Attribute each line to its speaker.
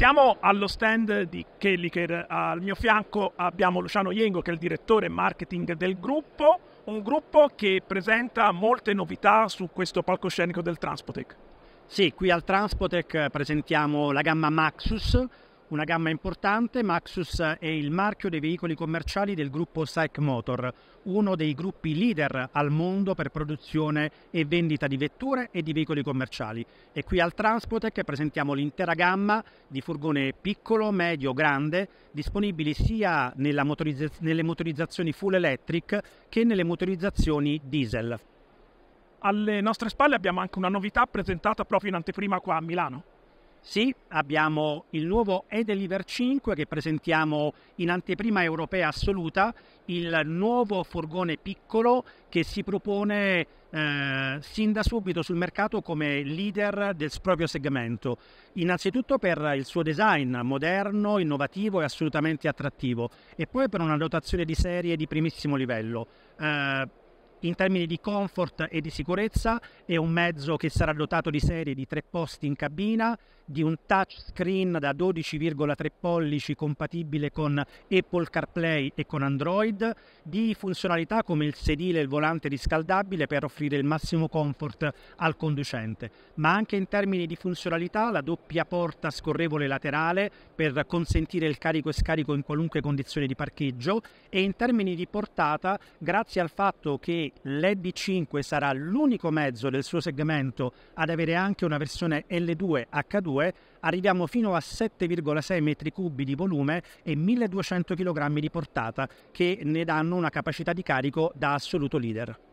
Speaker 1: Siamo allo stand di Kelliker, al mio fianco abbiamo Luciano Iengo che è il direttore marketing del gruppo, un gruppo che presenta molte
Speaker 2: novità su questo palcoscenico del Transpotec. Sì, qui al Transpotec presentiamo la gamma Maxus, una gamma importante, Maxus è il marchio dei veicoli commerciali del gruppo SAIC Motor, uno dei gruppi leader al mondo per produzione e vendita di vetture e di veicoli commerciali. E qui al Transpotec presentiamo l'intera gamma di furgone piccolo, medio, grande, disponibili sia motorizza- nelle motorizzazioni full electric che nelle motorizzazioni diesel.
Speaker 1: Alle nostre spalle abbiamo anche una novità presentata proprio in anteprima qua a Milano. Sì,
Speaker 2: abbiamo il nuovo E-Deliver 5 che presentiamo in anteprima europea assoluta, il nuovo furgone piccolo che si propone eh, sin da subito sul mercato come leader del proprio segmento. Innanzitutto per il suo design moderno, innovativo e assolutamente attrattivo e poi per una dotazione di serie di primissimo livello. Eh, in termini di comfort e di sicurezza è un mezzo che sarà dotato di serie di tre posti in cabina, di un touchscreen da 12,3 pollici compatibile con Apple CarPlay e con Android, di funzionalità come il sedile e il volante riscaldabile per offrire il massimo comfort al conducente, ma anche in termini di funzionalità la doppia porta scorrevole laterale per consentire il carico e scarico in qualunque condizione di parcheggio e in termini di portata grazie al fatto che ormai 5 sarà l'unico mezzo del suo segmento ad avere anche una versione L2 H2, arriviamo fino a 7,6 metri cubi di volume e 1200 kg di portata, che ne danno una capacità di carico da assoluto leader.